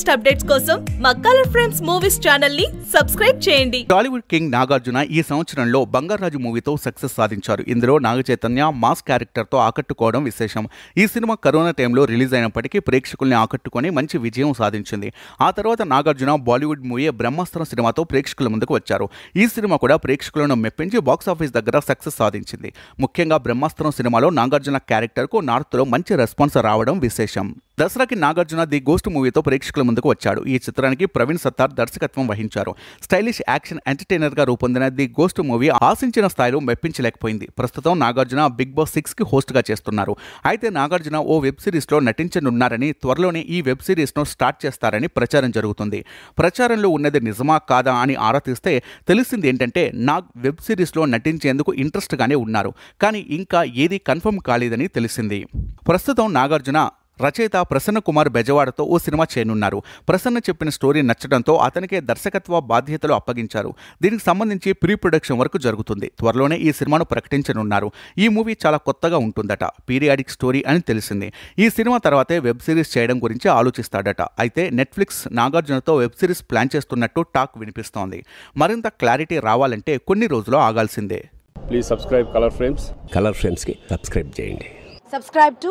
latest updates కోసం మా color friends movies channel ని సబ్స్క్రైబ్ చేయండి టాలీవుడ్ కింగ్ నాగార్జున ఈ సంవత్సరంలో బంగారాజు మూవీతో సక్సెస్ సాధించారు ఇందులో నాగచైతన్య మాస్ క్యారెక్టర్ తో ఆకట్టుకోవడం విశేషం ఈ సినిమా కరోనా టైంలో రిలీజ్ అయినప్పటికీ ప్రేక్షకుల్ని ఆకట్టుకొని మంచి విజయం సాధించింది ఆ తర్వాత నాగార్జున బాలీవుడ్ మూవీ బ్రహ్మాస్త్రం సినిమాతో ప్రేక్షకుల ముందుకు వచ్చారు ఈ సినిమా కూడా ప్రేక్షకులను మెప్పించి బాక్సాఫీస్ దగ్గర సక్సెస్ సాధించింది ముఖ్యంగా బ్రహ్మాస్త్రం సినిమాలో నాగార్జున క్యారెక్టర్కు నార్త్లో మంచి రెస్పాన్స్ రావడం విశేషం దసరాకి నాగార్జున ది గోస్ట్ మూవీతో ప్రేక్షకుల ముందుకు వచ్చాడు ఈ చిత్రానికి ప్రవీణ్ సత్తార్ దర్శకత్వం వహించారు స్టైలిష్ యాక్షన్ ఎంటర్టైనర్గా రూపొందిన ది గోస్ట్ మూవీ ఆశించిన స్థాయిలో మెప్పించలేకపోయింది ప్రస్తుతం నాగార్జున బిగ్ బాస్ సిక్స్కి హోస్ట్గా చేస్తున్నారు అయితే నాగార్జున ఓ వెబ్ సిరీస్లో నటించనున్నారని త్వరలోనే ఈ వెబ్ సిరీస్ను స్టార్ట్ చేస్తారని ప్రచారం జరుగుతుంది ప్రచారంలో ఉన్నది నిజమా కాదా అని ఆరా తీస్తే తెలిసింది ఏంటంటే నాగ్ వెబ్ సిరీస్లో నటించేందుకు ఇంట్రెస్ట్గానే ఉన్నారు కానీ ఇంకా ఏది కన్ఫర్మ్ కాలేదని తెలిసింది ప్రస్తుతం నాగార్జున రచయిత ప్రసన్న కుమార్ బెజవాడతో ఓ సినిమా చేయనున్నారు ప్రసన్న చెప్పిన స్టోరీ నచ్చడంతో అతనికే దర్శకత్వ బాధ్యతలు అప్పగించారు దీనికి సంబంధించి ప్రీ ప్రొడక్షన్ వరకు జరుగుతుంది త్వరలోనే ఈ సినిమాను ప్రకటించనున్నారు ఈ మూవీ చాలా కొత్తగా ఉంటుందట పీరియాడిక్ స్టోరీ అని తెలిసింది ఈ సినిమా తర్వాతే వెబ్ సిరీస్ చేయడం గురించి ఆలోచిస్తాడట అయితే నెట్ఫ్లిక్స్ నాగార్జునతో వెబ్ సిరీస్ ప్లాన్ చేస్తున్నట్టు టాక్ వినిపిస్తోంది మరింత క్లారిటీ రావాలంటే కొన్ని రోజులు ఆగాల్సిందే please subscribe color frames color ఫ్రేమ్స్కి సబ్స్క్రైబ్ చేయండి సబ్స్క్రైబ్ టు